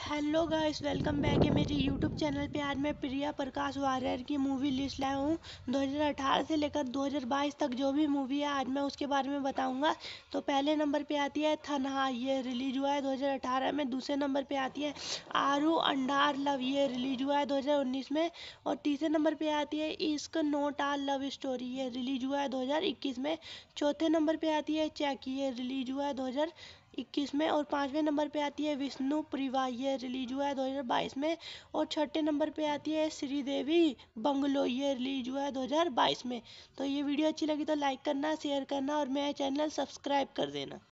hello guys welcome back है मेरे YouTube channel पे आज मैं प्रिया प्रकाश वारियर की मूवी लिस्ट लाया हूँ 2018 से लेकर 2022 तक जो भी मूवी है आज मैं उसके बारे में बताऊंगा तो पहले नंबर पे आती है थनहा ये रिलीज हुआ है 2018 में दूसरे नंबर पे आती है आरू अंडार लव ये रिलीज हुआ है 2019 में और तीसरे नंबर पर आती है Ishq not a love story ये रिलीज हुआ है दो में चौथे नंबर पर आती है चेक ये रिलीज हुआ है दो इक्कीस में और पाँचवें नंबर पे आती है विष्णु प्रिवा ये रिलीज हुआ है 2022 में और छठे नंबर पे आती है श्रीदेवी बंगलो ये रिलीज हुआ है 2022 में तो ये वीडियो अच्छी लगी तो लाइक करना शेयर करना और मेरा चैनल सब्सक्राइब कर देना